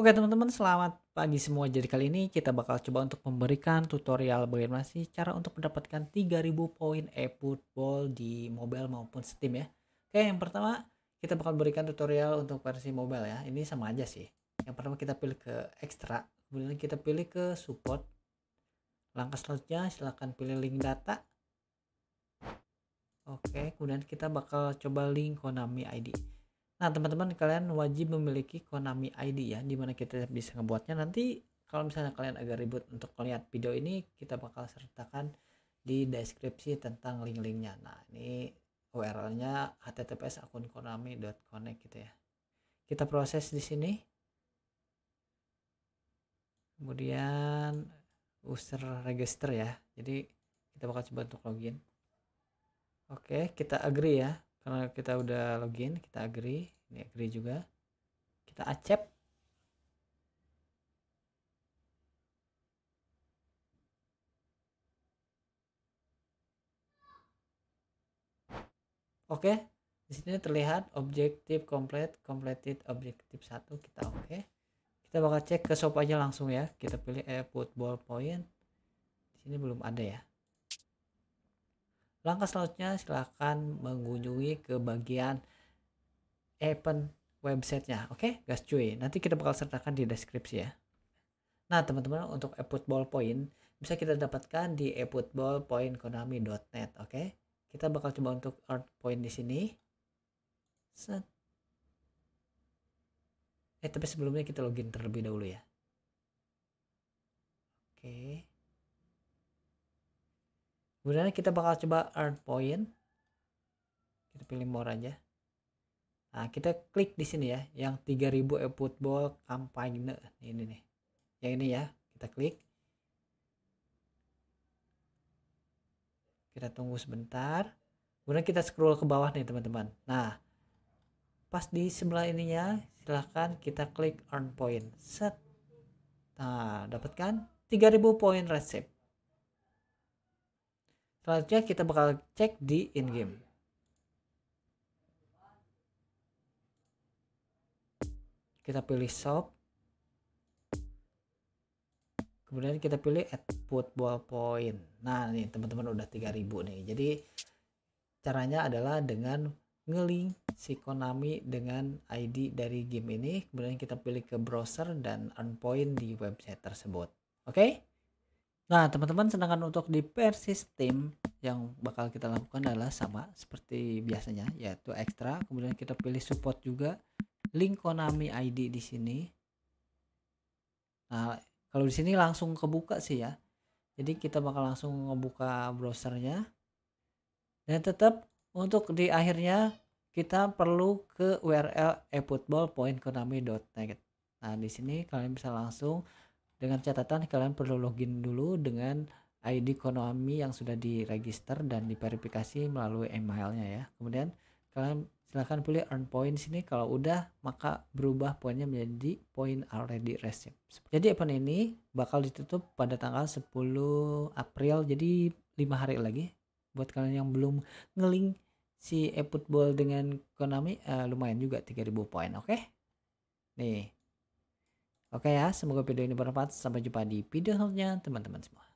Oke teman-teman selamat pagi semua. Jadi kali ini kita bakal coba untuk memberikan tutorial bagaimana sih cara untuk mendapatkan 3000 poin eFootball di mobile maupun Steam ya. Oke yang pertama kita bakal berikan tutorial untuk versi mobile ya. Ini sama aja sih. Yang pertama kita pilih ke extra, kemudian kita pilih ke support. Langkah selanjutnya silahkan pilih link data. Oke, kemudian kita bakal coba link Konami ID. Nah, teman-teman kalian wajib memiliki Konami ID ya, dimana kita bisa ngebuatnya. Nanti kalau misalnya kalian agak ribut untuk melihat video ini, kita bakal sertakan di deskripsi tentang link-linknya. Nah, ini URL-nya https akun konami.connect gitu ya. Kita proses di sini. Kemudian user register ya. Jadi kita bakal coba untuk login. Oke, kita agree ya karena kita udah login kita agree ini agree juga kita accept Oke, okay. di sini terlihat objektif complete, completed objektif satu kita oke. Okay. Kita bakal cek ke shop aja langsung ya. Kita pilih eh, football point. Di sini belum ada ya. Langkah selanjutnya silahkan mengunjungi ke bagian event websitenya. Oke, okay? gas cuy. Nanti kita bakal sertakan di deskripsi ya. Nah, teman-teman untuk eFootball Point bisa kita dapatkan di eFootballPointKonami.net, oke? Okay? Kita bakal coba untuk earn point di sini. Set. Eh, tapi sebelumnya kita login terlebih dahulu ya. Oke. Okay kemudian kita bakal coba earn point kita pilih more aja nah kita klik di sini ya yang 3000 e-football kampanye nah, ini nih yang ini ya kita klik kita tunggu sebentar kemudian kita scroll ke bawah nih teman-teman nah pas di sebelah ininya silahkan kita klik earn point set nah dapatkan 3000 poin resep selanjutnya kita bakal cek di in game kita pilih shop kemudian kita pilih add football point nah nih teman-teman udah 3000 nih jadi caranya adalah dengan ngelink si Konami dengan ID dari game ini kemudian kita pilih ke browser dan earn point di website tersebut oke okay? Nah, teman-teman, sedangkan untuk di pair system yang bakal kita lakukan adalah sama seperti biasanya, yaitu ekstra. Kemudian kita pilih support juga, link Konami ID di sini. Nah, kalau di sini langsung kebuka sih ya. Jadi kita bakal langsung ngebuka browsernya. Dan tetap untuk di akhirnya kita perlu ke URL eFootball.konami.net. Nah, di sini kalian bisa langsung dengan catatan kalian perlu login dulu dengan ID Konami yang sudah diregister dan diverifikasi melalui emailnya ya. Kemudian kalian silahkan pilih earn point sini kalau udah maka berubah poinnya menjadi point already received jadi event ini bakal ditutup pada tanggal 10 April jadi lima hari lagi buat kalian yang belum ngeling si eFootball dengan Konami uh, lumayan juga 3000 poin oke okay? nih Oke ya, semoga video ini bermanfaat. Sampai jumpa di video selanjutnya, teman-teman semua.